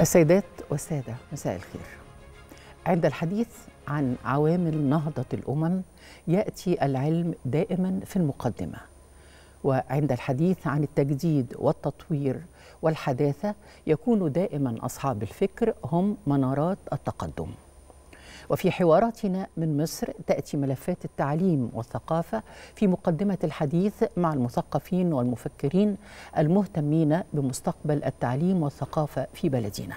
السيدات والسادة مساء الخير عند الحديث عن عوامل نهضة الأمم يأتي العلم دائما في المقدمة وعند الحديث عن التجديد والتطوير والحداثة يكون دائما أصحاب الفكر هم منارات التقدم وفي حواراتنا من مصر تأتي ملفات التعليم والثقافة في مقدمة الحديث مع المثقفين والمفكرين المهتمين بمستقبل التعليم والثقافة في بلدنا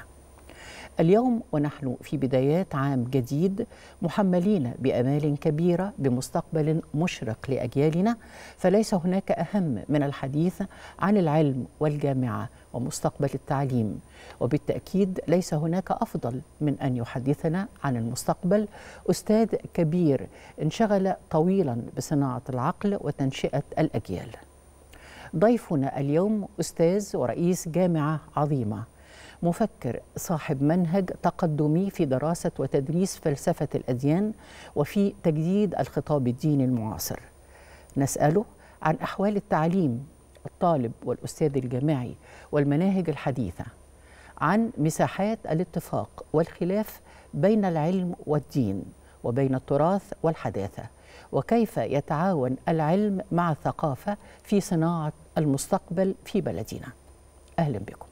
اليوم ونحن في بدايات عام جديد محملين بامال كبيره بمستقبل مشرق لاجيالنا فليس هناك اهم من الحديث عن العلم والجامعه ومستقبل التعليم وبالتاكيد ليس هناك افضل من ان يحدثنا عن المستقبل استاذ كبير انشغل طويلا بصناعه العقل وتنشئه الاجيال ضيفنا اليوم استاذ ورئيس جامعه عظيمه مفكر صاحب منهج تقدمي في دراسة وتدريس فلسفة الأديان وفي تجديد الخطاب الديني المعاصر نسأله عن أحوال التعليم الطالب والأستاذ الجامعي والمناهج الحديثة عن مساحات الاتفاق والخلاف بين العلم والدين وبين التراث والحداثة وكيف يتعاون العلم مع الثقافة في صناعة المستقبل في بلدنا أهلا بكم